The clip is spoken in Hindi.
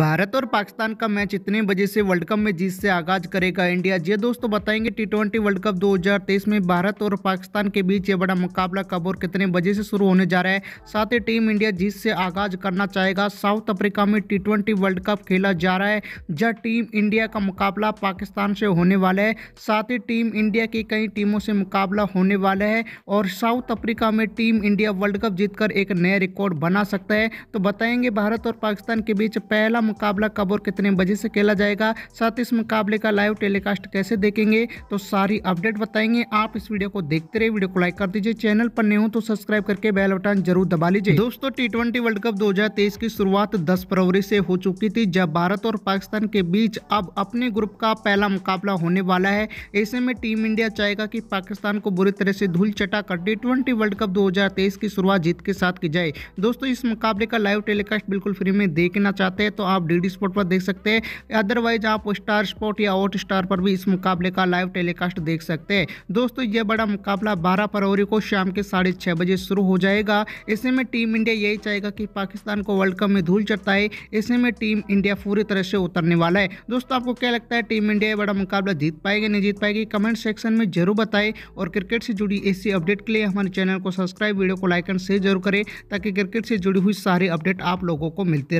भारत और पाकिस्तान का मैच इतने बजे से वर्ल्ड कप में जीत से आगाज करेगा इंडिया जी हाँ दोस्तों बताएंगे टी ट्वेंटी वर्ल्ड कप 2023 में भारत और पाकिस्तान के बीच ये बड़ा मुकाबला कब और कितने बजे से शुरू होने जा रहा है साथ ही टीम इंडिया जीत से आगाज करना चाहेगा साउथ अफ्रीका में टी ट्वेंटी वर्ल्ड कप खेला जा रहा है जहाँ टीम इंडिया का मुकाबला पाकिस्तान से होने वाला है साथ ही टीम इंडिया की कई टीमों से मुकाबला होने वाला है और साउथ अफ्रीका में टीम इंडिया वर्ल्ड कप जीतकर एक नया रिकॉर्ड बना सकता है तो बताएंगे भारत और पाकिस्तान के बीच पहला मुकाबला कब और कितने बजे से खेला जाएगा साथ इस मुकाबले का लाइव टेलीकास्ट कैसे देखेंगे तो सारी अपडेट बताएंगे आप इस वीडियो को देखते रहे वीडियो को लाइक कर दीजिए चैनल पर नहीं हो तो सब्सक्राइब करके बेल बटन जरूर दबा लीजिए दोस्तों टी वर्ल्ड कप दो की शुरुआत दस फरवरी से हो चुकी थी जब भारत और पाकिस्तान के बीच अब अपने ग्रुप का पहला मुकाबला होने वाला है ऐसे में टीम इंडिया चाहेगा कि पाकिस्तान को बुरी तरह से धूल चटा कर टी वर्ल्ड कप 2023 की शुरुआत जीत के साथ की जाए दोस्तों इस मुकाबले का लाइव टेलीकास्ट बिल्कुल फ्री में देखना चाहते हैं तो आप डी स्पोर्ट पर देख सकते हैं अदरवाइज आप स्टार स्पोर्ट या ऑट स्टार पर भी इस मुकाबले का लाइव टेलीकास्ट देख सकते हैं दोस्तों ये बड़ा मुकाबला बारह फरवरी को शाम के साढ़े बजे शुरू हो जाएगा ऐसे में टीम इंडिया यही चाहेगा कि पाकिस्तान को वर्ल्ड कप में धूल चढ़ाए ऐसे में टीम इंडिया पूरी तरह से उतरने वाला है दोस्तों आपको क्या लगता है टीम इंडिया बड़ा मुकाबला जीत पाएगी नहीं जीत पाएगी कमेंट सेक्शन में जरूर बताएं और क्रिकेट से जुड़ी ऐसी अपडेट के लिए हमारे चैनल को सब्सक्राइब वीडियो को लाइक एंड शेयर जरूर करें ताकि क्रिकेट से जुड़ी हुई सारी अपडेट आप लोगों को मिलते